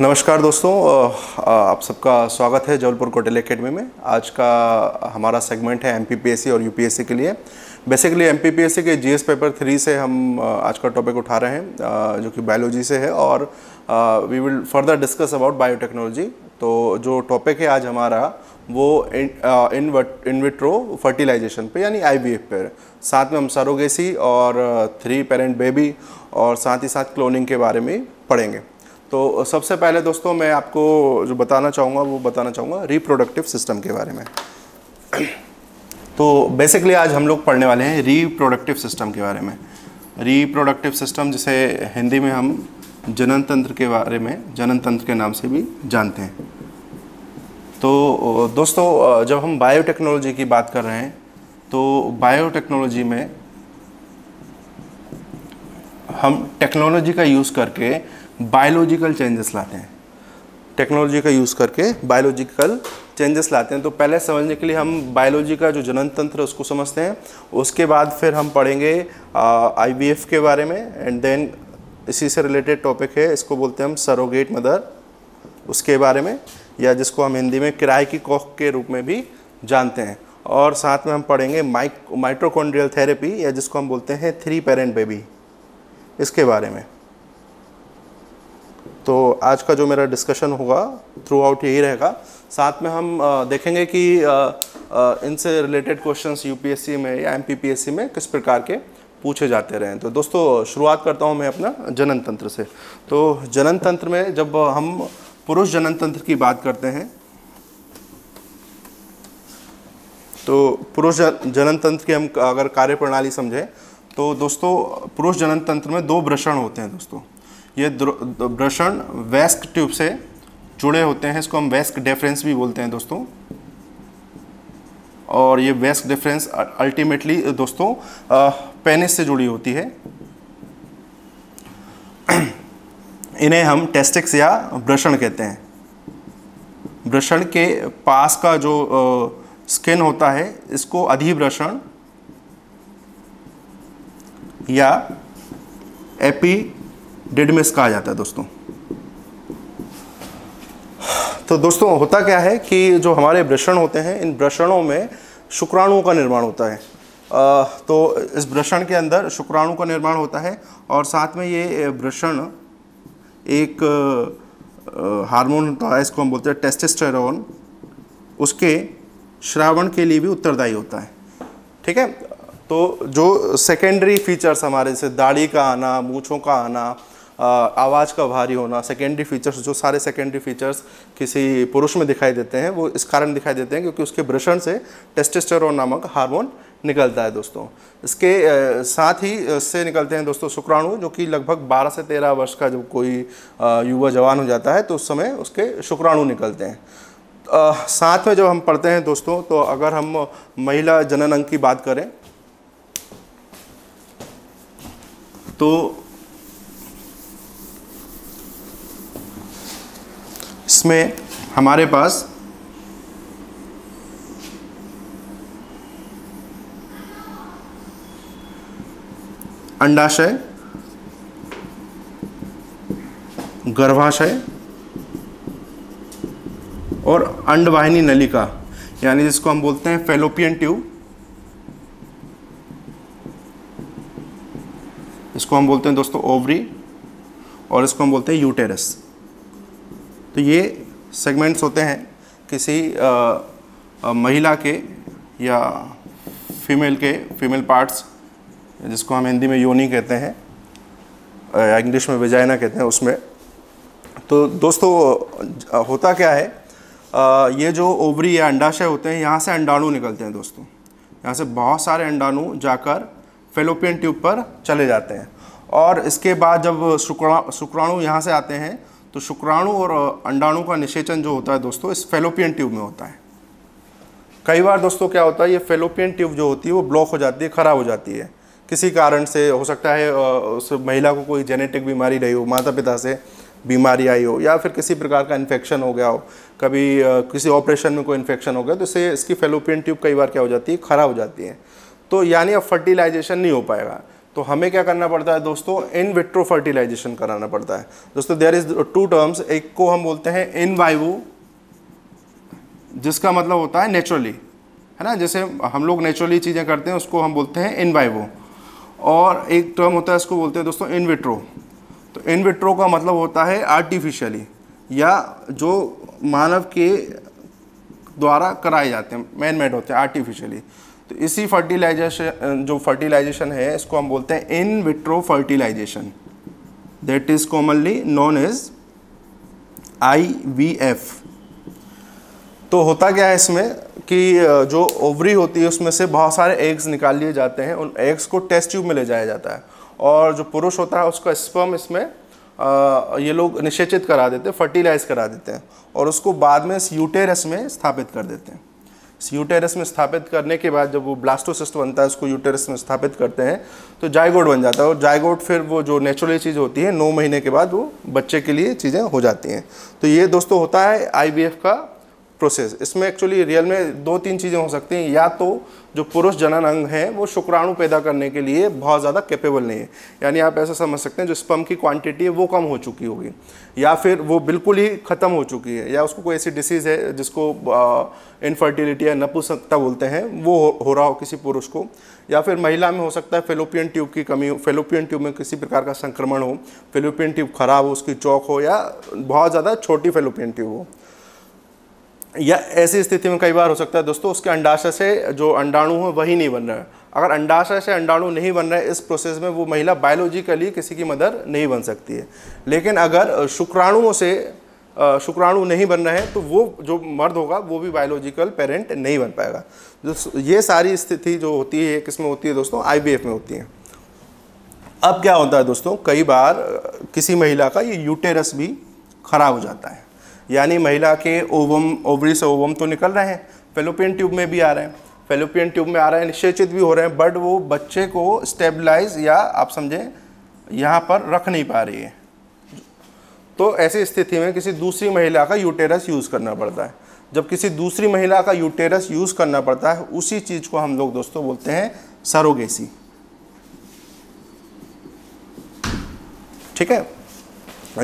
नमस्कार दोस्तों आप सबका स्वागत है जबलपुर कोटेल अकेडमी में आज का हमारा सेगमेंट है एमपीपीएससी और यूपीएससी के लिए बेसिकली एमपीपीएससी के जीएस पेपर थ्री से हम आज का टॉपिक उठा रहे हैं जो कि बायोलॉजी से है और we will further discuss about biotechnology तो जो टॉपिक है आज हमारा वो इन इनविट्रो फर्टिलाइजेशन पे यानी आईवीएफ पे साथ में हम सरोगेसी और थ्री पेरेंट बेबी और साथ ही साथ क्लोनिंग के बारे में पढ़ेंगे तो सबसे पहले दोस्तों मैं आपको जो बताना चाहूँगा वो बताना चाहूँगा रिप्रोडक्टिव सिस्टम के बारे में तो बेसिकली आज हम लोग पढ़ने वाले हैं रिप्रोडक्टिव सिस्टम के बारे में रिप्रोडक्टिव सिस्टम जिसे हिंदी में हम जनन तंत्र के बारे में जनन तंत्र के नाम से भी जानते हैं तो दोस्तों जब हम बायोटेक्नोलॉजी की बात कर रहे हैं तो बायोटेक्नोलॉजी में हम टेक्नोलॉजी का यूज़ करके बायोलॉजिकल चेंजेस लाते हैं टेक्नोलॉजी का यूज़ करके बायोलॉजिकल चेंजेस लाते हैं तो पहले समझने के लिए हम बायोलॉजी का जो जनन तंत्र उसको समझते हैं उसके बाद फिर हम पढ़ेंगे आई के बारे में एंड देन इसी से रिलेटेड टॉपिक है इसको बोलते हैं हम सरोगेट मदर उसके बारे में या जिसको हम हिंदी में किराए की कोख के रूप में भी जानते हैं और साथ में हम पढ़ेंगे माइक माइट्रोकॉन्ड्रियल थेरेपी या जिसको हम बोलते हैं थ्री पेरेंट बेबी इसके बारे में तो आज का जो मेरा डिस्कशन होगा थ्रू आउट यही रहेगा साथ में हम देखेंगे कि इनसे रिलेटेड क्वेश्चंस यूपीएससी में या एमपीपीएससी में किस प्रकार के पूछे जाते रहे तो दोस्तों शुरुआत करता हूँ मैं अपना जनन तंत्र से तो जनन तंत्र में जब हम पुरुष जनन तंत्र की बात करते हैं तो पुरुष जनन तंत्र की हम अगर कार्य प्रणाली समझें तो दोस्तों पुरुष जनन तंत्र में दो भ्रषण होते हैं दोस्तों ये ब्रशण वेस्क ट्यूब से जुड़े होते हैं इसको हम वेस्क डेफरेंस भी बोलते हैं दोस्तों और ये वेस्क डिफरेंस अल्टीमेटली दोस्तों पेनिस से जुड़ी होती है इन्हें हम टेस्टिक्स या ब्रशण कहते हैं ब्रशण के पास का जो स्किन होता है इसको अधिब्रशण या एपी डिडमिस कहा जाता है दोस्तों तो दोस्तों होता क्या है कि जो हमारे ब्रषण होते हैं इन ब्रषणों में शुक्राणुओं का निर्माण होता है आ, तो इस ब्रषण के अंदर शुक्राणु का निर्माण होता है और साथ में ये ब्रषण एक हार्मोन होता है इसको हम बोलते हैं टेस्टेस्टेरोन उसके श्रावण के लिए भी उत्तरदायी होता है ठीक है तो जो सेकेंडरी फीचर्स हमारे जैसे दाढ़ी का आना मूछों का आना आवाज़ का भारी होना सेकेंडरी फीचर्स जो सारे सेकेंडरी फीचर्स किसी पुरुष में दिखाई देते हैं वो इस कारण दिखाई देते हैं क्योंकि उसके भ्रषण से टेस्टेस्टेरोन नामक हार्मोन निकलता है दोस्तों इसके साथ ही से निकलते हैं दोस्तों शुक्राणु जो कि लगभग 12 से 13 वर्ष का जब कोई युवा जवान हो जाता है तो उस समय उसके शुक्राणु निकलते हैं साथ में जब हम पढ़ते हैं दोस्तों तो अगर हम महिला जनन अंग की बात करें तो इसमें हमारे पास अंडाशय गर्भाशय और अंडवाहिनी नलिका यानी जिसको हम बोलते हैं फेलोपियन ट्यूब इसको हम बोलते हैं दोस्तों ओवरी और इसको हम बोलते हैं यूटेरस तो ये सेगमेंट्स होते हैं किसी आ, आ, महिला के या फीमेल के फीमेल पार्ट्स जिसको हम हिंदी में योनी कहते हैं या इंग्लिश में विजाइना कहते हैं उसमें तो दोस्तों होता क्या है आ, ये जो ओवरी या अंडाशय होते हैं यहाँ से अंडाणु निकलते हैं दोस्तों यहाँ से बहुत सारे अंडाणु जाकर फेलोपियन ट्यूब पर चले जाते हैं और इसके बाद जब शुक्राणु शुक्राणु यहाँ से आते हैं तो शुक्राणु और अंडाणु का निषेचन जो होता है दोस्तों इस फेलोपियन ट्यूब में होता है कई बार दोस्तों क्या होता है ये फेलोपियन ट्यूब जो होती है वो ब्लॉक हो जाती है ख़राब हो जाती है किसी कारण से हो सकता है उस महिला को कोई जेनेटिक बीमारी रही हो माता पिता से बीमारी आई हो या फिर किसी प्रकार का इन्फेक्शन हो गया हो कभी किसी ऑपरेशन में कोई इन्फेक्शन हो गया तो इससे इसकी फेलोपियन ट्यूब कई बार क्या हो जाती है ख़राब हो जाती है तो यानी अब फर्टिलाइजेशन नहीं हो पाएगा तो हमें क्या करना पड़ता है दोस्तों इन विट्रो फर्टिलाइजेशन कराना पड़ता है दोस्तों देयर इज टू टर्म्स एक को हम बोलते हैं इन वाइवो जिसका मतलब होता है नेचुरली है ना जैसे हम लोग नेचुरली चीज़ें करते हैं उसको हम बोलते हैं इन वाइवो और एक टर्म होता है इसको बोलते हैं दोस्तों इन विट्रो तो इन विट्रो का मतलब होता है आर्टिफिशियली या जो मानव के द्वारा कराए जाते हैं मैन मेड होते हैं आर्टिफिशियली तो इसी फर्टिलाइजेशन जो फर्टिलाइजेशन है इसको हम बोलते हैं in vitro fertilization that is commonly known as I V F तो होता क्या है इसमें कि जो ओवरी होती है उसमें से बहुत सारे एग्स निकाल लिए जाते हैं उन एग्स को टेस्ट ट्यूब में ले जाया जाता है और जो पुरुष होता है उसका स्पर्म इसमें आ, ये लोग निषेचित करा देते हैं फर्टिलाइज करा देते हैं और उसको बाद में इस यूटेरस में स्थापित कर देते हैं यूटेरस में स्थापित करने के बाद जब वो ब्लास्टोसिस्ट बनता है उसको यूटेरस में स्थापित करते हैं तो जायगोड बन जाता है और जायगोड फिर वो जो नेचुरली चीज़ होती है नौ महीने के बाद वो बच्चे के लिए चीज़ें हो जाती हैं तो ये दोस्तों होता है आई का प्रोसेस इसमें एक्चुअली रियल में दो तीन चीज़ें हो सकती हैं या तो जो पुरुष जनन अंग हैं वो शुक्राणु पैदा करने के लिए बहुत ज़्यादा कैपेबल नहीं है यानी आप ऐसा समझ सकते हैं जो स्पम की क्वांटिटी है वो कम हो चुकी होगी या फिर वो बिल्कुल ही ख़त्म हो चुकी है या उसको कोई ऐसी डिसीज़ है जिसको इनफर्टिलिटी या नपुसकता बोलते हैं वो हो रहा हो किसी पुरुष को या फिर महिला में हो सकता है फेलोपियन ट्यूब की कमी हो फेलोपियन ट्यूब में किसी प्रकार का संक्रमण हो फेलोपियन ट्यूब खराब हो उसकी चौक हो या बहुत ज़्यादा छोटी फेलोपियन ट्यूब हो या ऐसी स्थिति में कई बार हो सकता है दोस्तों उसके अंडाशय से जो अंडाणु है वही नहीं बन रहा है अगर अंडाशय से अंडाणु नहीं बन रहे इस प्रोसेस में वो महिला बायोलॉजिकली किसी की मदर नहीं बन सकती है लेकिन अगर शुक्राणुओं से शुक्राणु नहीं बन रहे हैं तो वो जो मर्द होगा वो भी बायोलॉजिकल पेरेंट नहीं बन पाएगा जो ये सारी स्थिति जो होती है किसमें होती है दोस्तों आई में होती है अब क्या होता है दोस्तों कई बार किसी महिला का ये यूटेरस भी खराब हो जाता है यानी महिला के ओवम ओवरी से ओवम तो निकल रहे हैं फेलोपियन ट्यूब में भी आ रहे हैं फेलोपियन ट्यूब में आ रहे हैं निश्चित भी हो रहे हैं बट वो बच्चे को स्टेबलाइज या आप समझें यहाँ पर रख नहीं पा रही है तो ऐसी स्थिति में किसी दूसरी महिला का यूटेरस यूज़ करना पड़ता है जब किसी दूसरी महिला का यूटेरस यूज़ करना पड़ता है उसी चीज़ को हम लोग दोस्तों बोलते हैं सरोगेसी ठीक है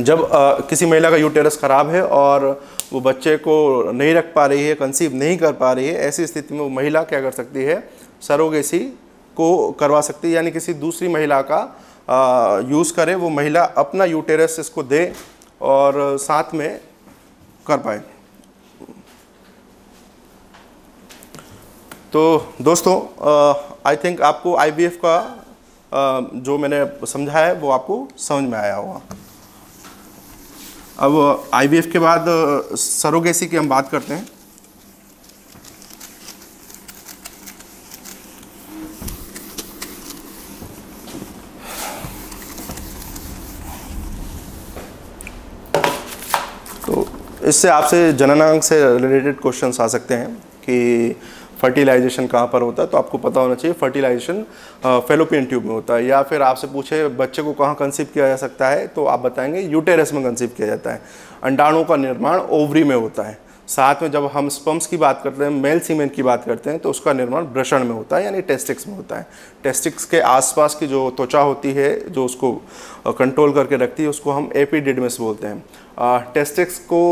जब आ, किसी महिला का यूटेरस ख़राब है और वो बच्चे को नहीं रख पा रही है कंसीव नहीं कर पा रही है ऐसी स्थिति में वो महिला क्या कर सकती है सरोगेसी को करवा सकती है यानी किसी दूसरी महिला का यूज़ करे वो महिला अपना यूटेरस इसको दे और साथ में कर पाए तो दोस्तों आई थिंक आपको आईबीएफ का आ, जो मैंने समझाया है वो आपको समझ में आया होगा अब आईवीएफ के बाद सरोगेसी की हम बात करते हैं तो इससे आपसे जननांग से रिलेटेड क्वेश्चंस आ सकते हैं कि फर्टिलाइजेशन कहाँ पर होता है तो आपको पता होना चाहिए फर्टिलाइजेशन फेलोपियन ट्यूब में होता है या फिर आपसे पूछे बच्चे को कहाँ कंसीव किया जा सकता है तो आप बताएंगे यूटेरस में कंसीव किया जाता है अंडाणों का निर्माण ओवरी में होता है साथ में जब हम स्पम्स की बात करते हैं मेल सीमेंट की बात करते हैं तो उसका निर्माण ब्रषण में होता है यानी टेस्टिक्स में होता है टेस्टिक्स के आसपास की जो त्वचा होती है जो उसको कंट्रोल करके रखती है उसको हम एपीडिडमिस बोलते हैं टेस्टिक्स को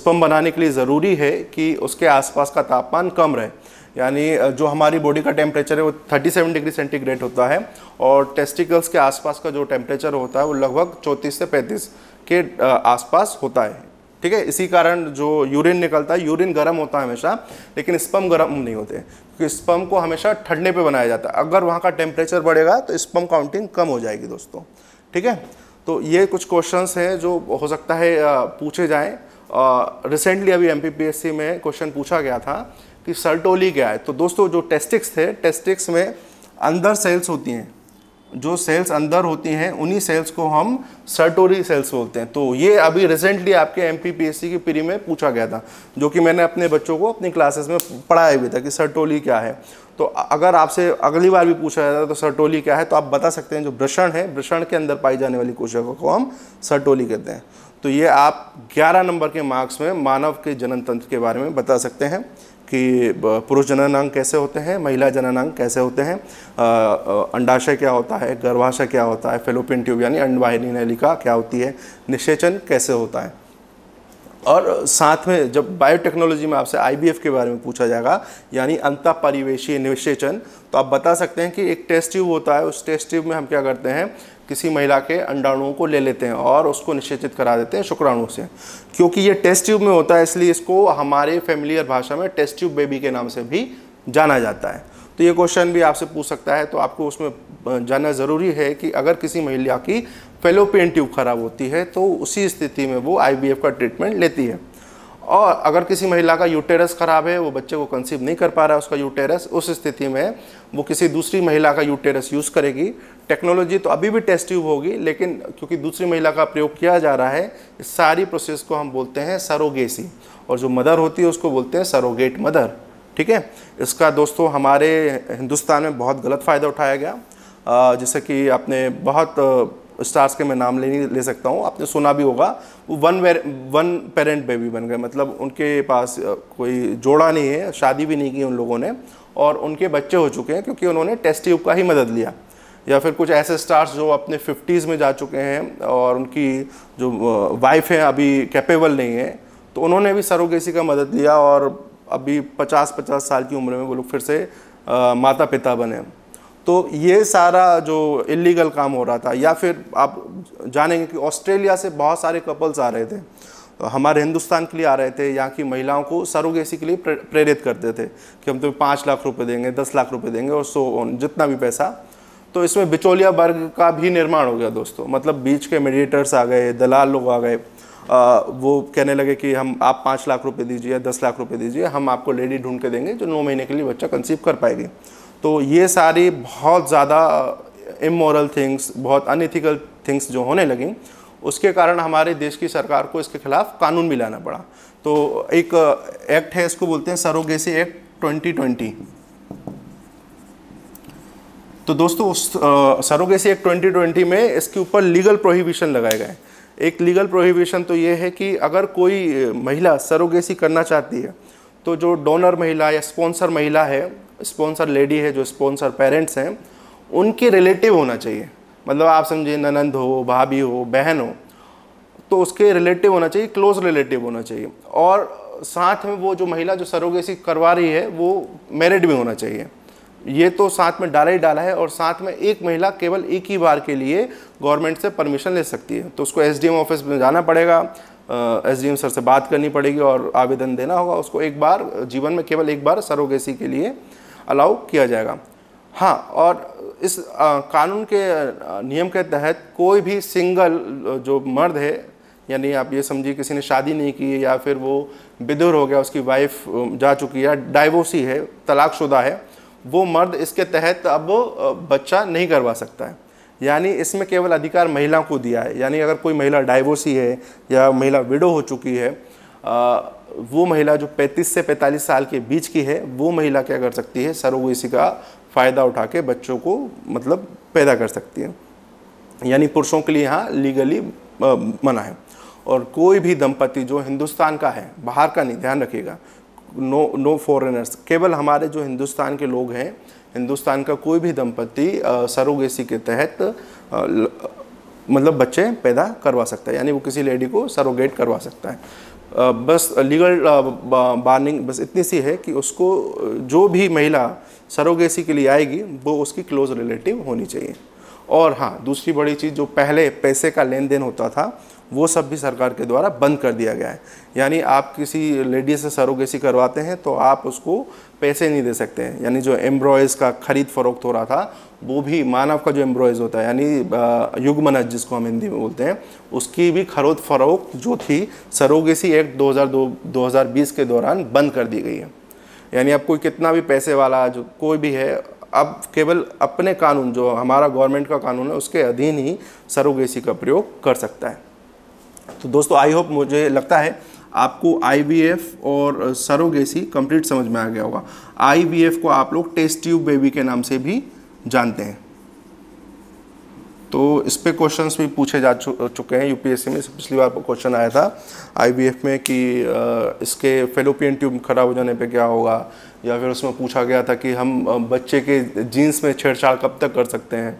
स्पम बनाने के लिए ज़रूरी है कि उसके आसपास का तापमान कम रहे यानी जो हमारी बॉडी का टेम्परेचर है वो 37 डिग्री सेंटीग्रेड होता है और टेस्टिकल्स के आसपास का जो टेम्परेचर होता है वो लगभग 34 से 35 के आसपास होता है ठीक है इसी कारण जो यूरिन निकलता है यूरिन गर्म होता है हमेशा लेकिन स्पम गर्म नहीं होते क्योंकि स्पम को हमेशा ठंडे पे बनाया जाता है अगर वहाँ का टेम्परेचर बढ़ेगा तो स्पम काउंटिंग कम हो जाएगी दोस्तों ठीक है तो ये कुछ क्वेश्चंस हैं जो हो सकता है पूछे जाएं रिसेंटली अभी एम में क्वेश्चन पूछा गया था कि सर्टोली क्या है तो दोस्तों जो टेस्टिक्स थे टेस्टिक्स में अंदर सेल्स होती हैं जो सेल्स अंदर होती हैं उन्हीं सेल्स को हम सर्टोरी सेल्स बोलते हैं तो ये अभी रिसेंटली आपके एम पी की प्री में पूछा गया था जो कि मैंने अपने बच्चों को अपनी क्लासेस में पढ़ाया भी था कि सर्टोली क्या है तो अगर आपसे अगली बार भी पूछा जाता है तो सर्टोली क्या है तो आप बता सकते हैं जो भ्रषण है भ्रषण के अंदर पाई जाने वाली कोशिका को हम सर्टोली कहते हैं तो ये आप 11 नंबर के मार्क्स में मानव के जनन तंत्र के बारे में बता सकते हैं कि पुरुष जननांग कैसे होते हैं महिला जननांग कैसे होते हैं अंडाशय क्या होता है गर्भाशय क्या होता है फेलोपियन ट्यूब यानी अंडवाहिनी नलिका क्या होती है निषेचन कैसे होता है और साथ में जब बायोटेक्नोलॉजी में आपसे आईबीएफ के बारे में पूछा जाएगा यानी अंतः परिवेशीय निषेचन तो आप बता सकते हैं कि एक टेस्ट ट्यूब होता है उस टेस्ट ट्यूब में हम क्या करते हैं किसी महिला के अंडाणुओं को ले लेते हैं और उसको निश्चित करा देते हैं शुक्राणु से क्योंकि ये टेस्ट ट्यूब में होता है इसलिए इसको हमारे फैमिलियर भाषा में टेस्ट ट्यूब बेबी के नाम से भी जाना जाता है तो ये क्वेश्चन भी आपसे पूछ सकता है तो आपको उसमें जानना ज़रूरी है कि अगर किसी महिला की फेलोपियन ट्यूब खराब होती है तो उसी स्थिति में वो आई का ट्रीटमेंट लेती है और अगर किसी महिला का यूटेरस खराब है वो बच्चे को कंसीव नहीं कर पा रहा है उसका यूटेरस उस स्थिति में वो किसी दूसरी महिला का यूटेरस यूज़ करेगी टेक्नोलॉजी तो अभी भी टेस्ट ट्यूब होगी लेकिन क्योंकि दूसरी महिला का प्रयोग किया जा रहा है इस सारी प्रोसेस को हम बोलते हैं सरोगेसी और जो मदर होती है उसको बोलते हैं सरोगेट मदर ठीक है इसका दोस्तों हमारे हिंदुस्तान में बहुत गलत फ़ायदा उठाया गया जैसे कि आपने बहुत स्टार्स के मैं नाम ले नहीं ले सकता हूँ आपने सुना भी होगा वो वन वन पेरेंट बेबी बन गए मतलब उनके पास कोई जोड़ा नहीं है शादी भी नहीं की उन लोगों ने और उनके बच्चे हो चुके हैं क्योंकि उन्होंने टेस्ट ट्यूब का ही मदद लिया या फिर कुछ ऐसे स्टार्स जो अपने फिफ्टीज़ में जा चुके हैं और उनकी जो वाइफ हैं अभी कैपेबल नहीं है तो उन्होंने भी सरोगेसी का मदद लिया और अभी पचास पचास साल की उम्र में वो लोग फिर से माता पिता बने तो ये सारा जो इलीगल काम हो रहा था या फिर आप जानेंगे कि ऑस्ट्रेलिया से बहुत सारे कपल्स आ रहे थे तो हमारे हिंदुस्तान के लिए आ रहे थे यहाँ की महिलाओं को सरोगेसी के लिए प्रेरित करते थे कि हम तुम्हें पाँच लाख रुपए देंगे दस लाख रुपए देंगे और सो ऑन जितना भी पैसा तो इसमें बिचौलिया वर्ग का भी निर्माण हो गया दोस्तों मतलब बीच के मेडिएटर्स आ गए दलाल लोग आ गए आ, वो कहने लगे कि हम आप पाँच लाख रुपए दीजिए दस लाख रुपए दीजिए हम आपको लेडी ढूंढ के देंगे जो नौ महीने के लिए बच्चा कंसीव कर पाएगी तो ये सारी बहुत ज़्यादा इमोरल थिंग्स बहुत अनएथिकल थिंग्स जो होने लगें उसके कारण हमारे देश की सरकार को इसके खिलाफ कानून भी लाना पड़ा तो एक एक्ट है इसको बोलते हैं सरोगेसी एक्ट 2020 तो दोस्तों उस सरोगेसी एक्ट 2020 में इसके ऊपर लीगल प्रोहिबिशन लगाए गए एक लीगल प्रोहिबिशन तो ये है कि अगर कोई महिला सरोगेसी करना चाहती है तो जो डोनर महिला या स्पॉन्सर महिला है स्पॉन्सर लेडी है जो स्पॉन्सर पेरेंट्स हैं उनके रिलेटिव होना चाहिए मतलब आप समझिए ननंद हो भाभी हो बहन हो तो उसके रिलेटिव होना चाहिए क्लोज रिलेटिव होना चाहिए और साथ में वो जो महिला जो सरोगेसी करवा रही है वो मैरिड भी होना चाहिए ये तो साथ में डाला ही डाला है और साथ में एक महिला केवल एक ही बार के लिए गवर्नमेंट से परमिशन ले सकती है तो उसको एस ऑफिस में जाना पड़ेगा एस uh, सर से बात करनी पड़ेगी और आवेदन देना होगा उसको एक बार जीवन में केवल एक बार सरोगेसी के लिए अलाउ किया जाएगा हाँ और इस आ, कानून के नियम के तहत कोई भी सिंगल जो मर्द है यानी आप ये समझिए किसी ने शादी नहीं की या फिर वो विदुर हो गया उसकी वाइफ जा चुकी है डाइवोसी है तलाकशुदा है वो मर्द इसके तहत अब बच्चा नहीं करवा सकता है यानी इसमें केवल अधिकार महिला को दिया है यानी अगर कोई महिला डाइवोसी है या महिला विडो हो चुकी है आ, वो महिला जो 35 से 45 साल के बीच की है वो महिला क्या कर सकती है सरोगेसी का फ़ायदा उठा के बच्चों को मतलब पैदा कर सकती है यानी पुरुषों के लिए यहाँ लीगली मना है और कोई भी दंपति जो हिंदुस्तान का है बाहर का नहीं ध्यान रखिएगा नो नो फॉरेनर्स केवल हमारे जो हिंदुस्तान के लोग हैं हिंदुस्तान का कोई भी दंपति सरोगेसी के तहत आ, ल, मतलब बच्चे पैदा करवा सकता है यानी वो किसी लेडी को सरोगेट करवा सकता है बस लीगल बार्निंग बस इतनी सी है कि उसको जो भी महिला सरोगेसी के लिए आएगी वो उसकी क्लोज रिलेटिव होनी चाहिए और हाँ दूसरी बड़ी चीज़ जो पहले पैसे का लेन देन होता था वो सब भी सरकार के द्वारा बंद कर दिया गया है यानी आप किसी लेडी से सरोगेसी करवाते हैं तो आप उसको पैसे नहीं दे सकते हैं यानी जो एम्ब्रॉयज़ का ख़रीद फरोख्त हो रहा था वो भी मानव का जो एम्ब्रॉयज होता है यानी युगमनज जिसको हम हिंदी में बोलते हैं उसकी भी खरोद फरोख जो थी सरोगेसी एक्ट 2002 2020 के दौरान बंद कर दी गई है यानी अब कोई कितना भी पैसे वाला जो कोई भी है अब केवल अपने कानून जो हमारा गवर्नमेंट का कानून है उसके अधीन ही सरोगेसी का प्रयोग कर सकता है तो दोस्तों आई होप मुझे लगता है आपको आई और सरोगेसी कंप्लीट समझ में आ गया होगा आई को आप लोग टेस्ट ट्यूब बेबी के नाम से भी जानते हैं तो इस पर क्वेश्चन भी पूछे जा चुके हैं यूपीएससी में पिछली बार क्वेश्चन आया था आईबीएफ में कि इसके फेलोपियन ट्यूब खराब हो जाने पे क्या होगा या फिर उसमें पूछा गया था कि हम बच्चे के जीन्स में छेड़छाड़ कब तक कर सकते हैं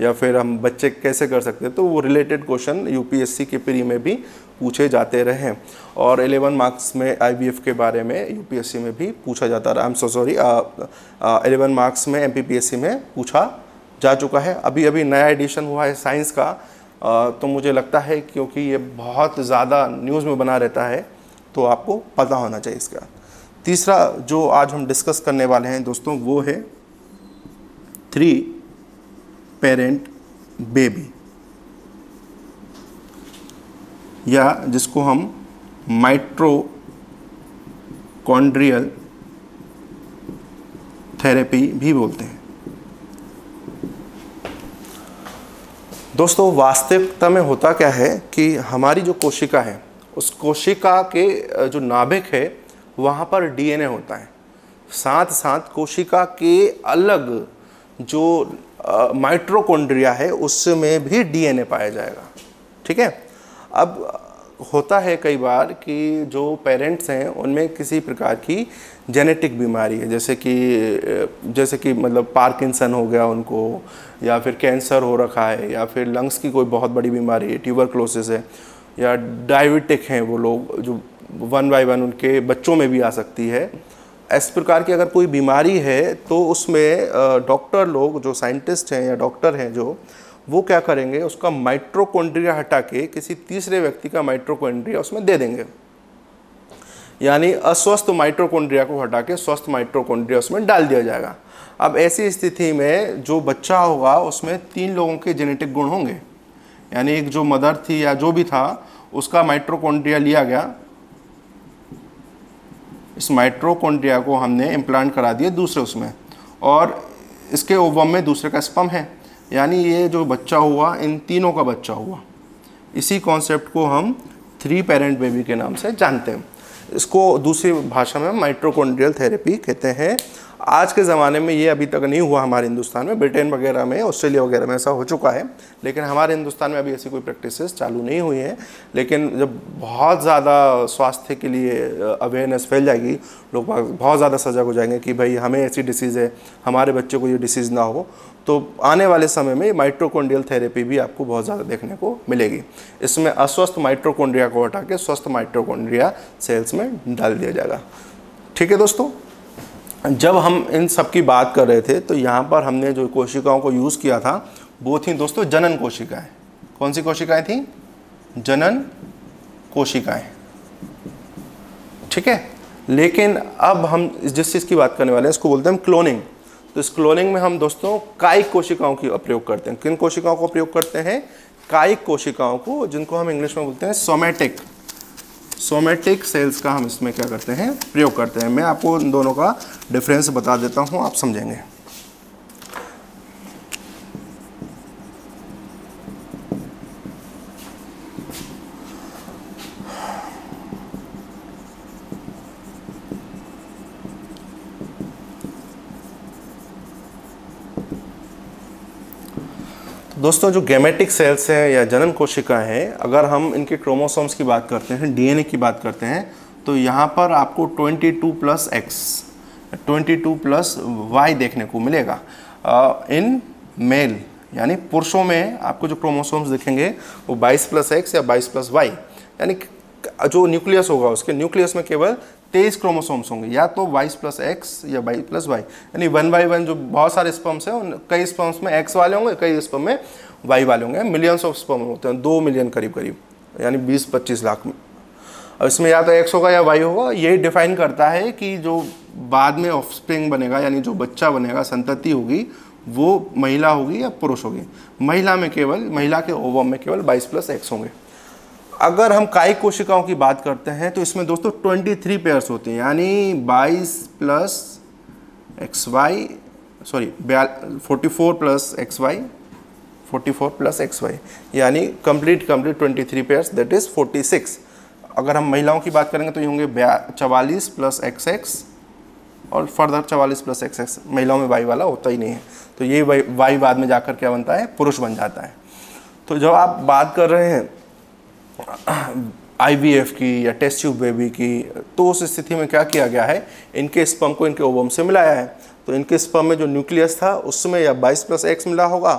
या फिर हम बच्चे कैसे कर सकते हैं तो वो रिलेटेड क्वेश्चन यूपीएससी के प्री में भी पूछे जाते रहे और 11 मार्क्स में आईबीएफ के बारे में यूपीएससी में भी पूछा जाता रहा I am so sorry eleven marks में एमपीपीएससी में पूछा जा चुका है अभी अभी नया एडिशन हुआ है साइंस का आ, तो मुझे लगता है क्योंकि ये बहुत ज़्यादा न्यूज़ में बना रहता है तो आपको पता होना चाहिए इसका तीसरा जो आज हम डिस्कस करने वाले हैं दोस्तों वो है थ्री पेरेंट बेबी या जिसको हम माइट्रोकॉन्ड्रियल थेरेपी भी बोलते हैं दोस्तों वास्तविकता में होता क्या है कि हमारी जो कोशिका है उस कोशिका के जो नाभिक है वहाँ पर डीएनए होता है साथ साथ कोशिका के अलग जो माइट्रोकोन्ड्रिया है उसमें भी डीएनए पाया जाएगा ठीक है अब होता है कई बार कि जो पेरेंट्स हैं उनमें किसी प्रकार की जेनेटिक बीमारी है जैसे कि जैसे कि मतलब पार्किंसन हो गया उनको या फिर कैंसर हो रखा है या फिर लंग्स की कोई बहुत बड़ी बीमारी है ट्यूबर है या डायबिटिक हैं वो लोग जो वन बाय वन उनके बच्चों में भी आ सकती है इस प्रकार की अगर कोई बीमारी है तो उसमें डॉक्टर लोग जो साइंटिस्ट हैं या डॉक्टर हैं जो वो क्या करेंगे उसका माइट्रोकोन्ड्रिया हटा के किसी तीसरे व्यक्ति का माइट्रोकोन्ड्रिया उसमें दे देंगे यानी अस्वस्थ माइट्रोकोन्ड्रिया को हटा के स्वस्थ माइट्रोकोन्ड्रिया उसमें डाल दिया जाएगा अब ऐसी स्थिति में जो बच्चा होगा उसमें तीन लोगों के जेनेटिक गुण होंगे यानी एक जो मदर थी या जो भी था उसका माइट्रोकोन्ड्रिया लिया गया इस माइट्रोकोंड्रिया को हमने इम्प्लांट करा दिया दूसरे उसमें और इसके ओवम में दूसरे का स्पम है यानी ये जो बच्चा हुआ इन तीनों का बच्चा हुआ इसी कॉन्सेप्ट को हम थ्री पेरेंट बेबी के नाम से जानते हैं इसको दूसरी भाषा में माइट्रोकोन्ड्रियल थेरेपी कहते हैं आज के ज़माने में ये अभी तक नहीं हुआ हमारे हिंदुस्तान में ब्रिटेन वगैरह में ऑस्ट्रेलिया वगैरह में ऐसा हो चुका है लेकिन हमारे हिंदुस्तान में अभी ऐसी कोई प्रैक्टिसेस चालू नहीं हुई हैं लेकिन जब बहुत ज़्यादा स्वास्थ्य के लिए अवेयरनेस फैल जाएगी लोग बहुत ज़्यादा सजग हो जाएंगे कि भाई हमें ऐसी डिसीज़ है हमारे बच्चों को ये डिसीज़ ना हो तो आने वाले समय में माइट्रोकोन्ड्रियल थेरेपी भी आपको बहुत ज़्यादा देखने को मिलेगी इसमें अस्वस्थ माइट्रोकोन्ड्रिया को हटा के स्वस्थ माइट्रोकोन्ड्रिया सेल्स में डाल दिया जाएगा ठीक है दोस्तों जब हम इन सब की बात कर रहे थे तो यहाँ पर हमने जो कोशिकाओं को यूज़ किया था वो थी दोस्तों जनन कोशिकाएं कौन सी कोशिकाएं थी जनन कोशिकाएं ठीक है लेकिन अब हम जिस चीज़ की बात करने वाले हैं इसको बोलते हैं क्लोनिंग तो इस क्लोनिंग में हम दोस्तों कायिक कोशिकाओं की प्रयोग करते हैं किन कोशिकाओं को प्रयोग करते हैं कायिक कोशिकाओं को जिनको हम इंग्लिश में बोलते हैं सोमेटिक सोमेटिक सेल्स का हम इसमें क्या करते हैं प्रयोग करते हैं मैं आपको इन दोनों का डिफरेंस बता देता हूँ आप समझेंगे दोस्तों जो गैमेटिक सेल्स हैं या जनन कोशिकाएं हैं अगर हम इनके क्रोमोसोम्स की बात करते हैं डीएनए की बात करते हैं तो यहाँ पर आपको 22 plus X two plus Y देखने को मिलेगा इन मेल यानी पुरुषों में आपको जो क्रोमोसोम्स दिखेंगे वो 22 प्लस एक्स या 22 प्लस वाई यानी जो न्यूक्लियस होगा उसके न्यूक्लियस में केवल तेईस क्रोमोसोम्स होंगे या तो वाइस प्लस एक्स या वाई प्लस वाई यानी वन बाई वन जो बहुत सारे स्पम्स हैं उन कई स्पम्स में एक्स वाले होंगे कई स्पम में वाई वाले होंगे मिलियंस ऑफ स्पम होते हैं दो मिलियन करीब करीब यानी बीस पच्चीस लाख में अब इसमें या तो एक्स होगा या वाई होगा यही डिफाइन करता है कि जो बाद में ऑफ बनेगा यानी जो बच्चा बनेगा संतति होगी वो महिला होगी या पुरुष होगी महिला में केवल महिला के ओवम में केवल बाईस प्लस एक्स होंगे अगर हम कायिक कोशिकाओं की बात करते हैं तो इसमें दोस्तों 23 पेयर्स होते हैं यानी 22 plus X Y sorry forty four plus X Y forty four plus X Y यानी complete complete 23 pairs that is 46 अगर हम महिलाओं की बात करेंगे तो ये होंगे चवालीस प्लस एक्स एक्स और फर्दर चवालीस प्लस एक्स एक्स महिलाओं में वाई वाला होता ही नहीं है तो ये वाई, वाई बाद में जाकर क्या बनता है पुरुष बन जाता है तो जब आप बात कर रहे हैं आईवीएफ की या टेस्ट ट्यूब बेबी की तो उस स्थिति में क्या किया गया है इनके स्पम को इनके ओवम से मिलाया है तो इनके स्पम में जो न्यूक्लियस था उसमें या 22 प्लस एक्स मिला होगा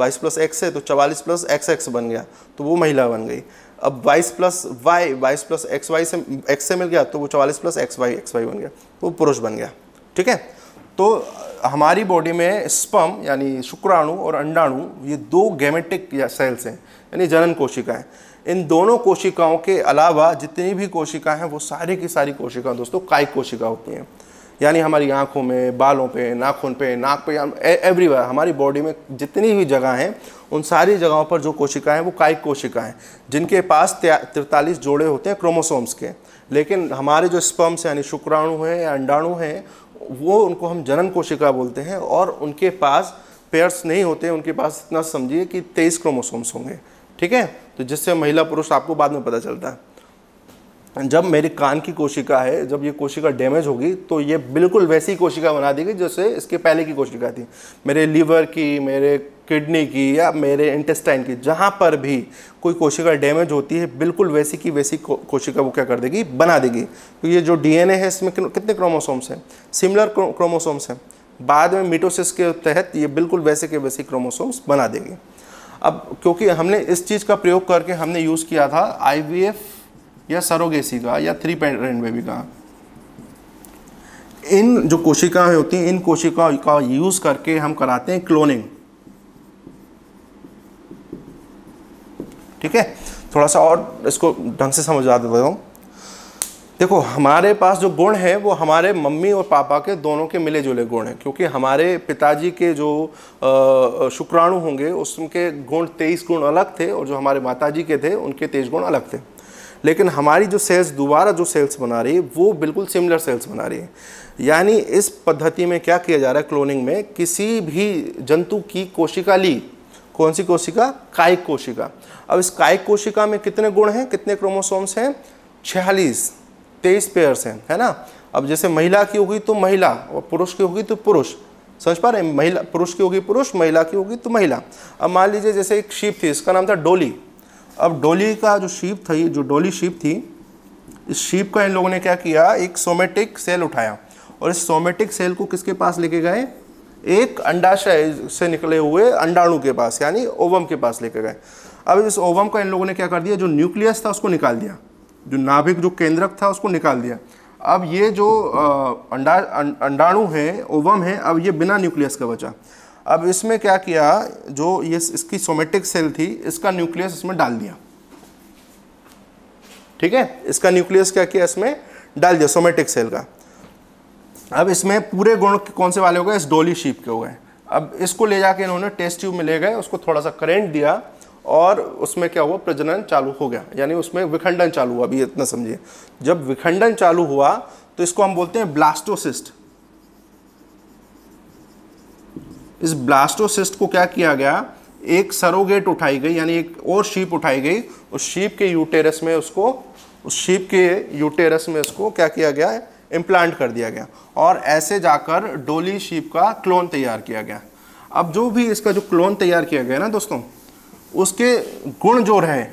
22 प्लस एक्स है तो 44 प्लस एक्स एक्स बन गया तो वो महिला बन गई अब 22 प्लस वाई बाईस प्लस एक्स वाई से एक्स से मिल गया तो वो 44 plus X Y X Y बन गया तो वो पुरुष बन गया ठीक है तो हमारी बॉडी में स्पम यानी शुक्राणु और अंडाणु ये दो गैमेटिक या सेल्स हैं यानी जनन कोशिका है इन दोनों कोशिकाओं के अलावा जितनी भी कोशिका हैं वो सारी की सारी कोशिकाएं दोस्तों कायिक कोशिका होती हैं यानी हमारी आँखों में बालों पे नाखून पे नाक पे एवरीवेयर हमारी बॉडी में जितनी भी जगह हैं उन सारी जगहों पर जो कोशिकाएं हैं वो कायिक कोशिकाएं हैं जिनके पास तिरतालीस जोड़े होते हैं क्रोमोसोम्स के लेकिन हमारे जो स्पम्स यानी शुक्राणु हैं या अंडाणु हैं वो उनको हम जनन कोशिका बोलते हैं और उनके पास पेयर्स नहीं होते उनके पास इतना समझिए कि तेईस क्रोमोसोम्स होंगे ठीक है तो जिससे महिला पुरुष आपको बाद में पता चलता है जब मेरी कान की कोशिका है जब ये कोशिका डैमेज होगी तो ये बिल्कुल वैसी कोशिका बना देगी जैसे इसके पहले की कोशिका थी मेरे लीवर की मेरे किडनी की या मेरे इंटेस्टाइन की जहाँ पर भी कोई कोशिका डैमेज होती है बिल्कुल वैसी की वैसी को, कोशिका वो क्या कर देगी बना देगी तो ये जो डीएनए है इसमें कितने क्रोमोसोम्स हैं सिमिलर क्रोमोसोम्स हैं बाद में मीटोसिस के तहत ये बिल्कुल वैसे के वैसे क्रोमोसोम्स बना देगी अब क्योंकि हमने इस चीज़ का प्रयोग करके हमने यूज़ किया था आईवीएफ या सरोगेसी का या थ्री पेरेंट बेबी का इन जो कोशिकाएं होती हैं इन कोशिकाओं का यूज़ करके हम कराते हैं क्लोनिंग ठीक है थोड़ा सा और इसको ढंग से समझा देता हूँ देखो हमारे पास जो गुण हैं वो हमारे मम्मी और पापा के दोनों के मिले जुले गुण हैं क्योंकि हमारे पिताजी के जो शुक्राणु होंगे उसके गुण तेईस गुण अलग थे और जो हमारे माताजी के थे उनके तेईस गुण अलग थे लेकिन हमारी जो सेल्स दोबारा जो सेल्स बना रही है वो बिल्कुल सिमिलर सेल्स बना रही है यानी इस पद्धति में क्या किया जा रहा है क्लोनिंग में किसी भी जंतु की कोशिका ली कौन सी कोशिका कायिक कोशिका अब इस कायिक कोशिका में कितने गुण हैं कितने क्रोमोसोम्स हैं छियालीस तेईस पेयर्स हैं है ना अब जैसे महिला की होगी तो महिला और पुरुष की होगी तो पुरुष समझ पा रहे महिला पुरुष की होगी पुरुष महिला की होगी तो महिला अब मान लीजिए जैसे एक शिप थी इसका नाम था डोली अब डोली का जो शीप था जो डोली शीप थी इस शिप का इन लोगों ने क्या किया एक सोमेटिक सेल उठाया और इस सोमेटिक सेल को किसके पास लेके गए एक अंडाशय से निकले हुए अंडाणु के पास यानी ओवम के पास लेके गए अब इस ओवम का इन लोगों ने क्या कर दिया जो न्यूक्लियस था उसको निकाल दिया जो नाभिक जो केंद्रक था उसको निकाल दिया अब ये जो अंडा अं, अंडाणु है ओवम है अब ये बिना न्यूक्लियस का बचा अब इसमें क्या किया जो ये इसकी सोमेटिक सेल थी इसका न्यूक्लियस इसमें डाल दिया ठीक है इसका न्यूक्लियस क्या किया इसमें डाल दिया सोमेटिक सेल का अब इसमें पूरे गुण कौन से वाले हो गए इस डोली शीप के हो गए अब इसको ले जाके इन्होंने टेस्ट ट्यूब में ले गए उसको थोड़ा सा करेंट दिया और उसमें क्या हुआ प्रजनन चालू हो गया यानी उसमें विखंडन चालू हुआ अभी इतना समझिए जब विखंडन चालू हुआ तो इसको हम बोलते हैं ब्लास्टोसिस्ट इस ब्लास्टोसिस्ट को क्या किया गया एक सरोगेट उठाई गई यानी एक और शीप उठाई गई उस शीप के यूटेरस में उसको उस शीप के यूटेरस में उसको क्या किया गया इम्प्लांट कर दिया गया और ऐसे जाकर डोली शीप का क्लोन तैयार किया गया अब जो भी इसका जो क्लोन तैयार किया गया ना दोस्तों उसके गुण जो रहे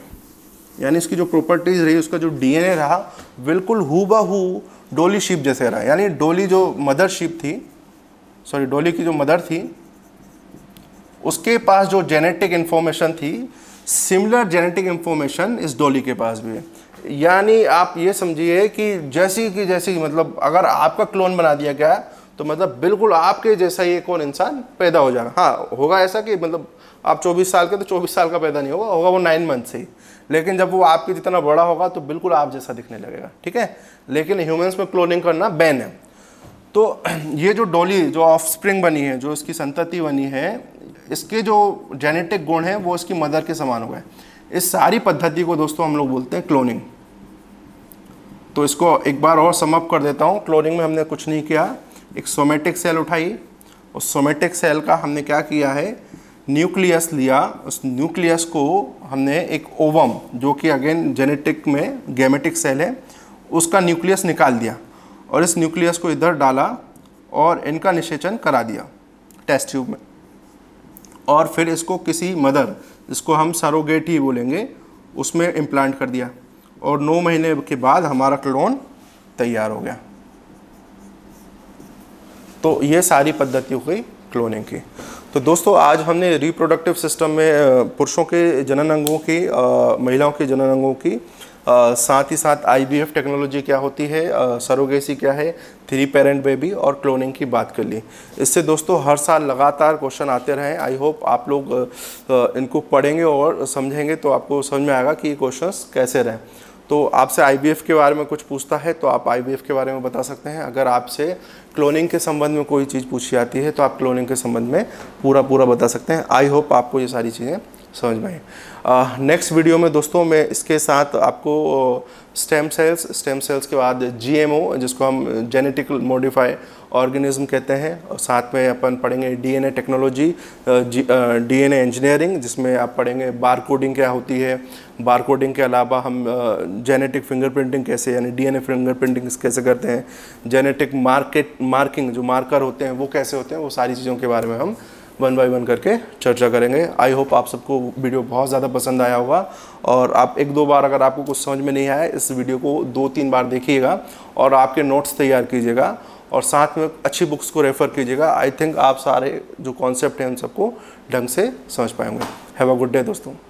यानी इसकी जो प्रॉपर्टीज़ रही उसका जो डीएनए रहा बिल्कुल हु हु डोली शिप जैसे रहा यानी डोली जो मदर शिप थी सॉरी डोली की जो मदर थी उसके पास जो जेनेटिक इन्फॉर्मेशन थी सिमिलर जेनेटिक इन्फॉर्मेशन इस डोली के पास भी है यानी आप ये समझिए कि जैसी की जैसी मतलब अगर आपका क्लोन बना दिया गया तो मतलब बिल्कुल आपके जैसा ही एक और इंसान पैदा हो जाएगा हाँ होगा ऐसा कि मतलब आप 24 साल के तो 24 साल का पैदा नहीं होगा होगा वो नाइन मंथ से ही लेकिन जब वो आपके जितना बड़ा होगा तो बिल्कुल आप जैसा दिखने लगेगा ठीक है लेकिन ह्यूमन्स में क्लोनिंग करना बैन है तो ये जो डोली जो ऑफस्प्रिंग बनी है जो इसकी संतति बनी है इसके जो जेनेटिक गुण हैं वो इसकी मदर के समान हो गए इस सारी पद्धति को दोस्तों हम लोग बोलते हैं क्लोनिंग तो इसको एक बार और समअप कर देता हूँ क्लोनिंग में हमने कुछ नहीं किया एक सोमेटिक सेल उठाई उस सोमेटिक सेल का हमने क्या किया है न्यूक्लियस लिया उस न्यूक्लियस को हमने एक ओवम जो कि अगेन जेनेटिक में गेमेटिक सेल है उसका न्यूक्लियस निकाल दिया और इस न्यूक्लियस को इधर डाला और इनका निषेचन करा दिया टेस्ट ट्यूब में और फिर इसको किसी मदर जिसको हम सरोगेट ही बोलेंगे उसमें इम्प्लांट कर दिया और नौ महीने के बाद हमारा क्लोन तैयार हो गया तो ये सारी पद्धति हो गई क्लोनिंग की तो दोस्तों आज हमने रिप्रोडक्टिव सिस्टम में पुरुषों के जनन अंगों की महिलाओं के जनन अंगों की आ, साथ ही साथ एफ टेक्नोलॉजी क्या होती है सरोगेसी क्या है थ्री पेरेंट बेबी और क्लोनिंग की बात कर ली इससे दोस्तों हर साल लगातार क्वेश्चन आते रहे आई होप आप लोग आ, इनको पढ़ेंगे और समझेंगे तो आपको समझ में आएगा कि ये क्वेश्चन कैसे रहें तो आपसे आई के बारे में कुछ पूछता है तो आप आई के बारे में बता सकते हैं अगर आपसे क्लोनिंग के संबंध में कोई चीज़ पूछी जाती है तो आप क्लोनिंग के संबंध में पूरा पूरा बता सकते हैं आई होप आपको ये सारी चीज़ें समझ में नेक्स्ट वीडियो में दोस्तों मैं इसके साथ आपको स्टेम सेल्स स्टेम सेल्स के बाद जीएमओ जिसको हम जेनेटिक मॉडिफाई ऑर्गेनिज्म कहते हैं और साथ में अपन पढ़ेंगे डीएनए टेक्नोलॉजी डीएनए इंजीनियरिंग जिसमें आप पढ़ेंगे बार कोडिंग क्या होती है बार कोडिंग के अलावा हम जेनेटिक फिंगरप्रिंटिंग कैसे यानी डीएनए फिंगरप्रिंटिंग कैसे करते हैं जेनेटिक मार्केट मार्किंग जो मार्कर होते हैं वो कैसे होते हैं वो सारी चीज़ों के बारे में हम वन बाय वन करके चर्चा करेंगे आई होप आप सबको वीडियो बहुत ज़्यादा पसंद आया होगा और आप एक दो बार अगर आपको कुछ समझ में नहीं आया इस वीडियो को दो तीन बार देखिएगा और आपके नोट्स तैयार कीजिएगा और साथ में अच्छी बुक्स को रेफ़र कीजिएगा आई थिंक आप सारे जो कॉन्सेप्ट हैं उन सबको ढंग से समझ पाएंगे हैव अ गुड डे दोस्तों